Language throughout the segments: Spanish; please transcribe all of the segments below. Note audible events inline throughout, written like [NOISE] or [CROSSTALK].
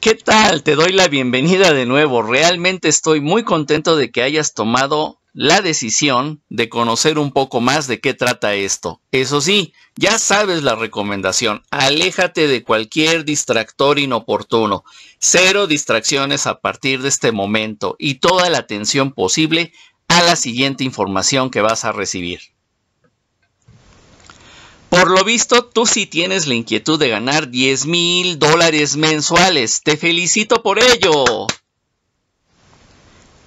¿qué tal? Te doy la bienvenida de nuevo. Realmente estoy muy contento de que hayas tomado la decisión de conocer un poco más de qué trata esto. Eso sí, ya sabes la recomendación, aléjate de cualquier distractor inoportuno, cero distracciones a partir de este momento y toda la atención posible a la siguiente información que vas a recibir. Por lo visto, tú sí tienes la inquietud de ganar 10 mil dólares mensuales. Te felicito por ello.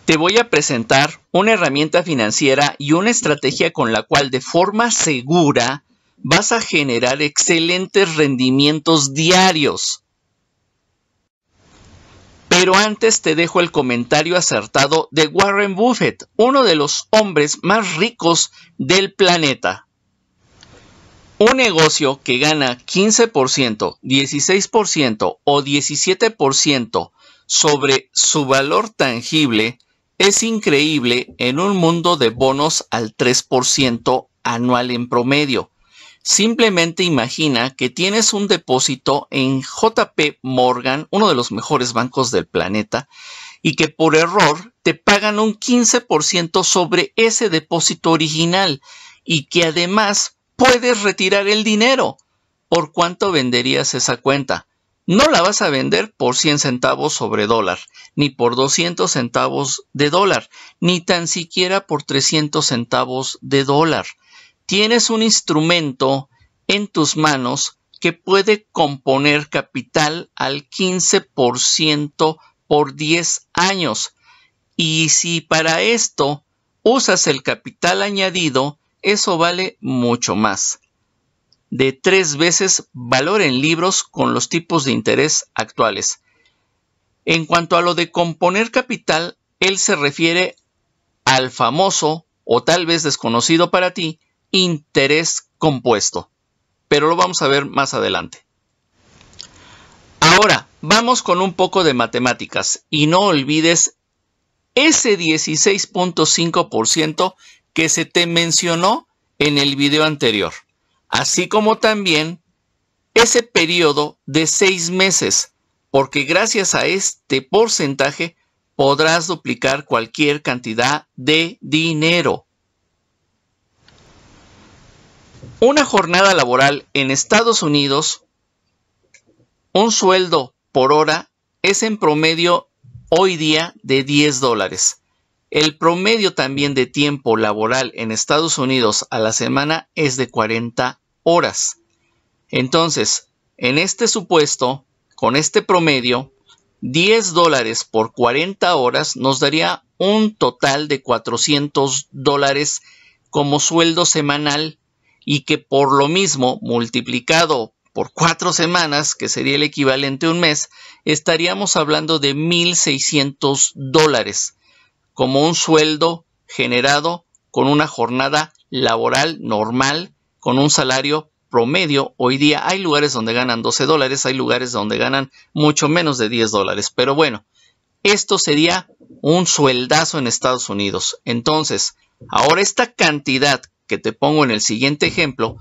Te voy a presentar una herramienta financiera y una estrategia con la cual de forma segura vas a generar excelentes rendimientos diarios. Pero antes te dejo el comentario acertado de Warren Buffett, uno de los hombres más ricos del planeta. Un negocio que gana 15%, 16% o 17% sobre su valor tangible es increíble en un mundo de bonos al 3% anual en promedio. Simplemente imagina que tienes un depósito en JP Morgan, uno de los mejores bancos del planeta, y que por error te pagan un 15% sobre ese depósito original y que además puedes retirar el dinero. ¿Por cuánto venderías esa cuenta? No la vas a vender por 100 centavos sobre dólar, ni por 200 centavos de dólar, ni tan siquiera por 300 centavos de dólar. Tienes un instrumento en tus manos que puede componer capital al 15% por 10 años. Y si para esto usas el capital añadido, eso vale mucho más. De tres veces valor en libros con los tipos de interés actuales. En cuanto a lo de componer capital, él se refiere al famoso o tal vez desconocido para ti interés compuesto. Pero lo vamos a ver más adelante. Ahora, vamos con un poco de matemáticas y no olvides ese 16.5% que se te mencionó en el video anterior, así como también ese periodo de seis meses, porque gracias a este porcentaje podrás duplicar cualquier cantidad de dinero. Una jornada laboral en Estados Unidos, un sueldo por hora es en promedio hoy día de 10 dólares. El promedio también de tiempo laboral en Estados Unidos a la semana es de 40 horas. Entonces, en este supuesto, con este promedio, 10 dólares por 40 horas nos daría un total de 400 dólares como sueldo semanal y que por lo mismo multiplicado por cuatro semanas, que sería el equivalente a un mes, estaríamos hablando de 1.600 dólares como un sueldo generado con una jornada laboral normal, con un salario promedio. Hoy día hay lugares donde ganan 12 dólares, hay lugares donde ganan mucho menos de 10 dólares. Pero bueno, esto sería un sueldazo en Estados Unidos. Entonces, ahora esta cantidad que te pongo en el siguiente ejemplo,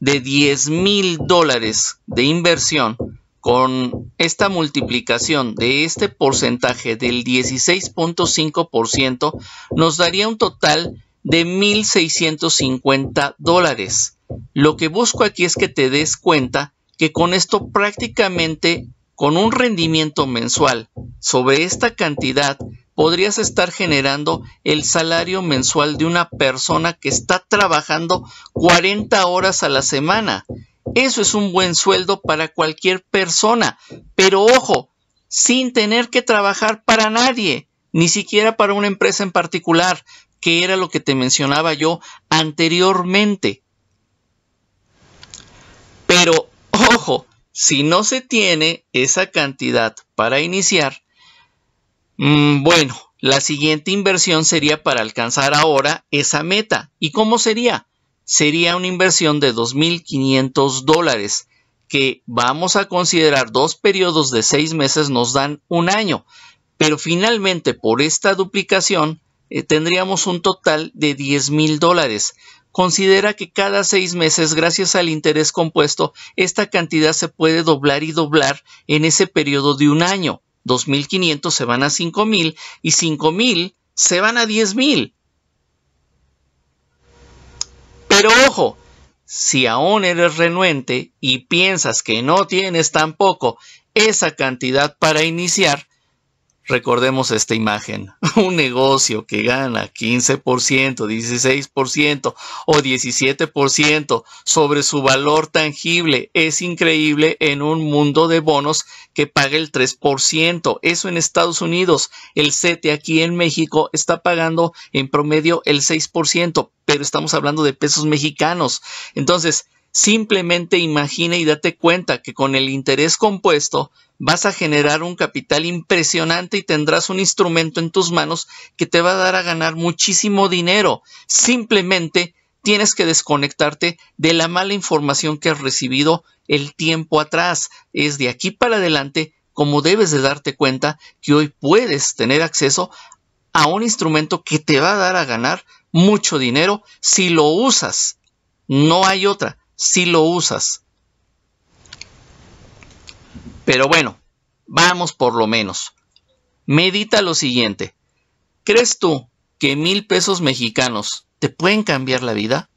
de 10 mil dólares de inversión, con esta multiplicación de este porcentaje del 16.5% nos daría un total de 1.650 dólares. Lo que busco aquí es que te des cuenta que con esto prácticamente con un rendimiento mensual sobre esta cantidad podrías estar generando el salario mensual de una persona que está trabajando 40 horas a la semana eso es un buen sueldo para cualquier persona, pero ojo, sin tener que trabajar para nadie, ni siquiera para una empresa en particular, que era lo que te mencionaba yo anteriormente. Pero, ojo, si no se tiene esa cantidad para iniciar, mm, bueno, la siguiente inversión sería para alcanzar ahora esa meta. ¿Y cómo sería? sería una inversión de 2.500 dólares, que vamos a considerar dos periodos de seis meses nos dan un año, pero finalmente por esta duplicación eh, tendríamos un total de 10.000 dólares. Considera que cada seis meses, gracias al interés compuesto, esta cantidad se puede doblar y doblar en ese periodo de un año. 2.500 se van a 5.000 y 5.000 se van a 10.000. Pero ojo, si aún eres renuente y piensas que no tienes tampoco esa cantidad para iniciar, Recordemos esta imagen, [LAUGHS] un negocio que gana 15%, 16% o 17% sobre su valor tangible es increíble en un mundo de bonos que paga el 3%. Eso en Estados Unidos, el CETE aquí en México está pagando en promedio el 6%, pero estamos hablando de pesos mexicanos. Entonces, Simplemente imagina y date cuenta que con el interés compuesto vas a generar un capital impresionante y tendrás un instrumento en tus manos que te va a dar a ganar muchísimo dinero. Simplemente tienes que desconectarte de la mala información que has recibido el tiempo atrás. Es de aquí para adelante como debes de darte cuenta que hoy puedes tener acceso a un instrumento que te va a dar a ganar mucho dinero si lo usas. No hay otra si lo usas. Pero bueno, vamos por lo menos. Medita lo siguiente. ¿Crees tú que mil pesos mexicanos te pueden cambiar la vida?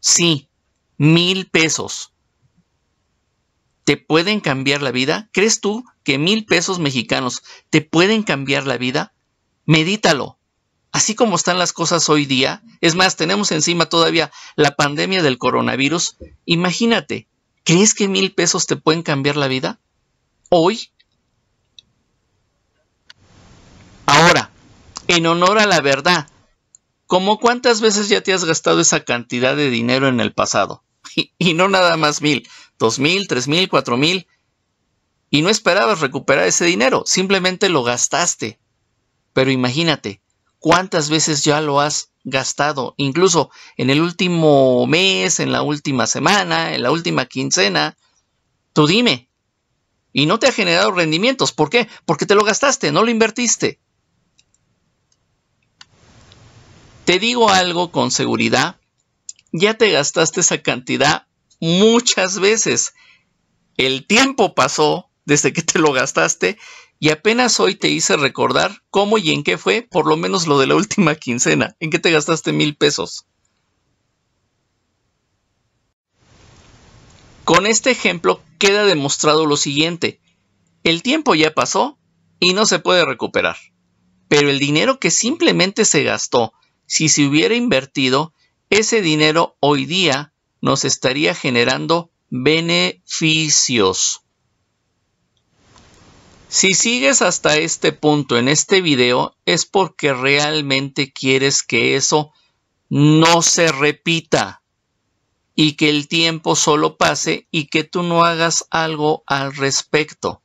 Sí, mil pesos. ¿Te pueden cambiar la vida? ¿Crees tú que mil pesos mexicanos te pueden cambiar la vida? Medítalo así como están las cosas hoy día, es más, tenemos encima todavía la pandemia del coronavirus, imagínate, ¿crees que mil pesos te pueden cambiar la vida? Hoy. Ahora, en honor a la verdad, ¿cómo cuántas veces ya te has gastado esa cantidad de dinero en el pasado? Y, [LAUGHS] y no nada más mil, dos mil, tres mil, cuatro mil. Y no esperabas recuperar ese dinero, simplemente lo gastaste. Pero imagínate, cuántas veces ya lo has gastado, incluso en el último mes, en la última semana, en la última quincena. Tú dime. Y no te ha generado rendimientos. ¿Por qué? Porque te lo gastaste, no lo invertiste. Te digo algo con seguridad. Ya te gastaste esa cantidad muchas veces. El tiempo pasó, desde que te lo gastaste y apenas hoy te hice recordar cómo y en qué fue, por lo menos lo de la última quincena, en qué te gastaste mil pesos. Con este ejemplo queda demostrado lo siguiente, el tiempo ya pasó y no se puede recuperar, pero el dinero que simplemente se gastó, si se hubiera invertido, ese dinero hoy día nos estaría generando beneficios. Si sigues hasta este punto en este video es porque realmente quieres que eso no se repita y que el tiempo solo pase y que tú no hagas algo al respecto.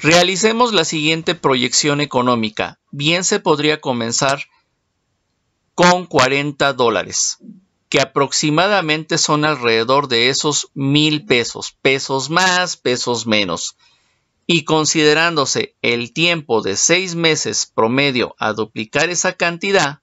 Realicemos la siguiente proyección económica. Bien se podría comenzar con 40 dólares, que aproximadamente son alrededor de esos mil pesos, pesos más, pesos menos y considerándose el tiempo de seis meses promedio a duplicar esa cantidad,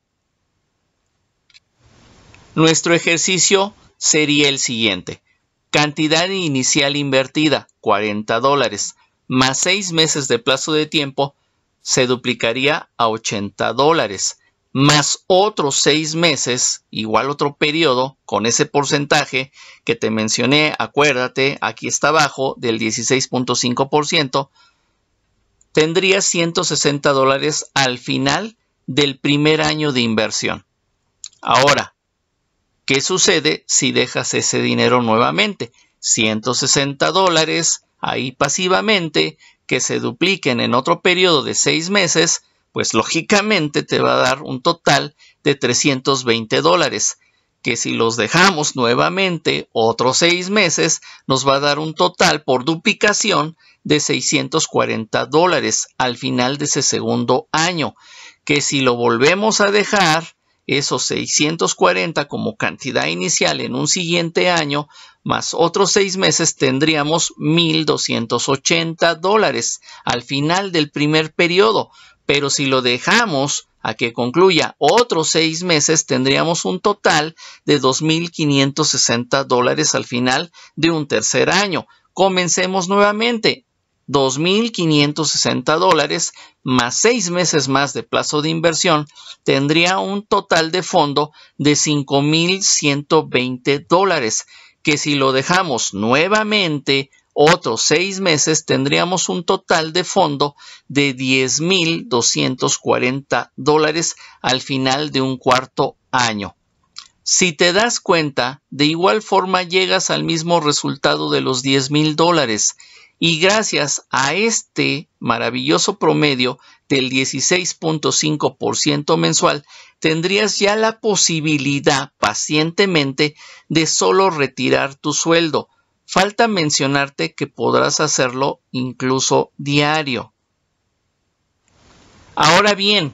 nuestro ejercicio sería el siguiente. Cantidad inicial invertida, 40 dólares, más seis meses de plazo de tiempo, se duplicaría a 80 dólares más otros seis meses, igual otro periodo, con ese porcentaje que te mencioné, acuérdate, aquí está abajo, del 16.5%, tendrías 160 dólares al final del primer año de inversión. Ahora, ¿qué sucede si dejas ese dinero nuevamente? 160 dólares ahí pasivamente que se dupliquen en otro periodo de seis meses pues lógicamente te va a dar un total de 320 dólares, que si los dejamos nuevamente otros seis meses, nos va a dar un total por duplicación de 640 dólares al final de ese segundo año, que si lo volvemos a dejar esos 640 como cantidad inicial en un siguiente año, más otros seis meses tendríamos 1.280 dólares al final del primer periodo, pero si lo dejamos a que concluya otros seis meses, tendríamos un total de 2.560 dólares al final de un tercer año. Comencemos nuevamente. 2.560 dólares más seis meses más de plazo de inversión tendría un total de fondo de 5.120 dólares que si lo dejamos nuevamente otros seis meses, tendríamos un total de fondo de 10.240 dólares al final de un cuarto año. Si te das cuenta, de igual forma llegas al mismo resultado de los $10,000. dólares. Y gracias a este maravilloso promedio del 16.5% mensual, tendrías ya la posibilidad pacientemente de solo retirar tu sueldo, Falta mencionarte que podrás hacerlo incluso diario. Ahora bien,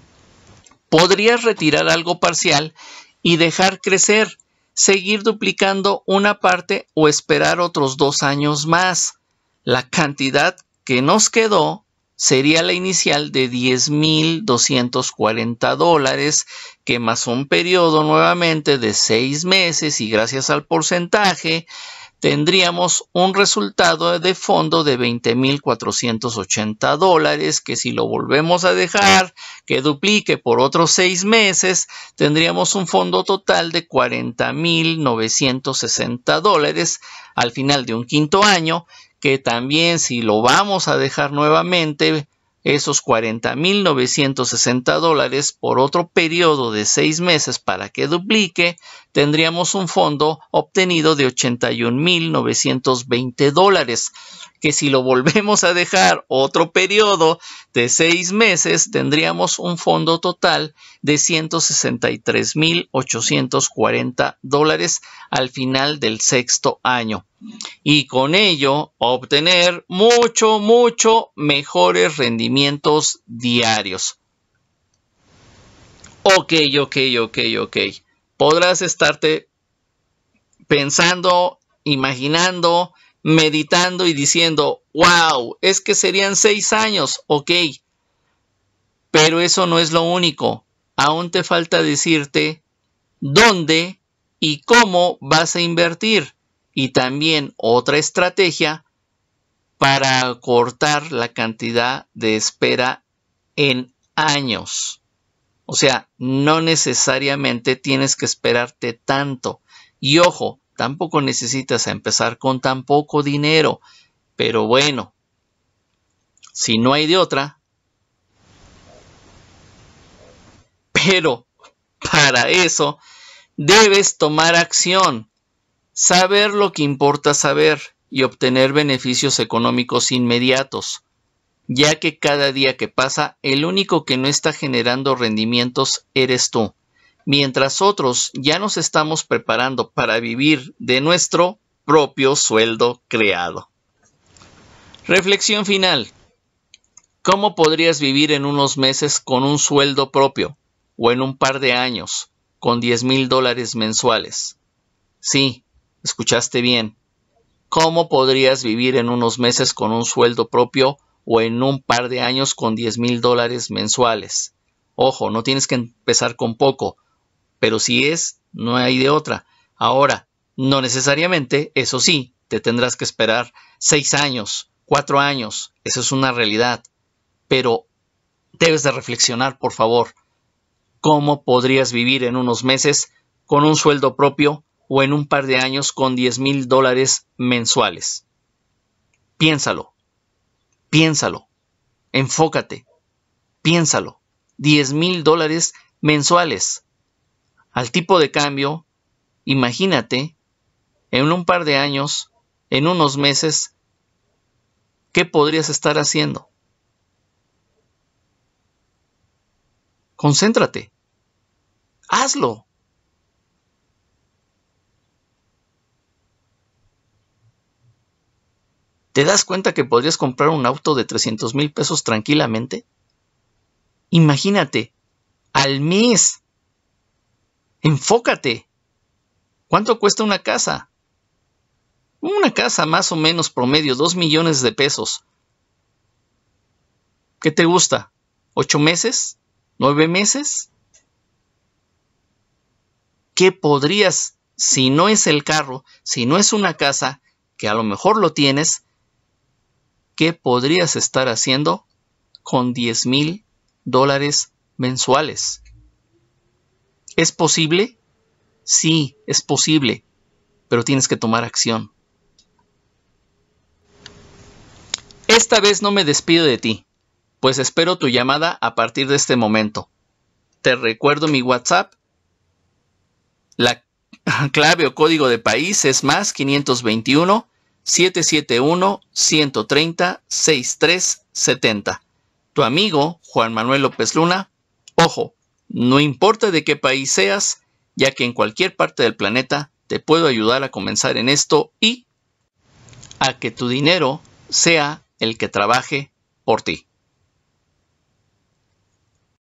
podrías retirar algo parcial y dejar crecer, seguir duplicando una parte o esperar otros dos años más. La cantidad que nos quedó sería la inicial de 10.240 dólares, que más un periodo nuevamente de seis meses y gracias al porcentaje tendríamos un resultado de fondo de 20.480 dólares, que si lo volvemos a dejar que duplique por otros seis meses, tendríamos un fondo total de 40.960 dólares al final de un quinto año, que también si lo vamos a dejar nuevamente esos 40.960 dólares por otro periodo de seis meses para que duplique, tendríamos un fondo obtenido de 81.920 dólares que si lo volvemos a dejar otro periodo de seis meses, tendríamos un fondo total de 163.840 dólares al final del sexto año. Y con ello obtener mucho, mucho mejores rendimientos diarios. Ok, ok, ok, ok. Podrás estarte pensando, imaginando, meditando y diciendo, wow, es que serían seis años, ok. Pero eso no es lo único. Aún te falta decirte dónde y cómo vas a invertir. Y también otra estrategia para cortar la cantidad de espera en años. O sea, no necesariamente tienes que esperarte tanto. Y ojo, Tampoco necesitas empezar con tan poco dinero, pero bueno, si no hay de otra. Pero para eso debes tomar acción, saber lo que importa saber y obtener beneficios económicos inmediatos, ya que cada día que pasa el único que no está generando rendimientos eres tú mientras otros ya nos estamos preparando para vivir de nuestro propio sueldo creado. Reflexión final. ¿Cómo podrías vivir en unos meses con un sueldo propio o en un par de años con 10 mil dólares mensuales? Sí, escuchaste bien. ¿Cómo podrías vivir en unos meses con un sueldo propio o en un par de años con 10 mil dólares mensuales? Ojo, no tienes que empezar con poco pero si es, no hay de otra. Ahora, no necesariamente, eso sí, te tendrás que esperar seis años, cuatro años, eso es una realidad, pero debes de reflexionar, por favor, cómo podrías vivir en unos meses con un sueldo propio o en un par de años con 10 mil dólares mensuales. Piénsalo, piénsalo, enfócate, piénsalo, 10 mil dólares mensuales al tipo de cambio, imagínate, en un par de años, en unos meses, ¿qué podrías estar haciendo? Concéntrate. Hazlo. ¿Te das cuenta que podrías comprar un auto de 300 mil pesos tranquilamente? Imagínate, al mes Enfócate. ¿Cuánto cuesta una casa? Una casa más o menos promedio, dos millones de pesos. ¿Qué te gusta? ¿Ocho meses? ¿Nueve meses? ¿Qué podrías, si no es el carro, si no es una casa, que a lo mejor lo tienes, qué podrías estar haciendo con diez mil dólares mensuales? ¿Es posible? Sí, es posible, pero tienes que tomar acción. Esta vez no me despido de ti, pues espero tu llamada a partir de este momento. Te recuerdo mi WhatsApp. La [LAUGHS] clave o código de país es más 521 771 130 6370. Tu amigo Juan Manuel López Luna. Ojo, no importa de qué país seas, ya que en cualquier parte del planeta te puedo ayudar a comenzar en esto y a que tu dinero sea el que trabaje por ti.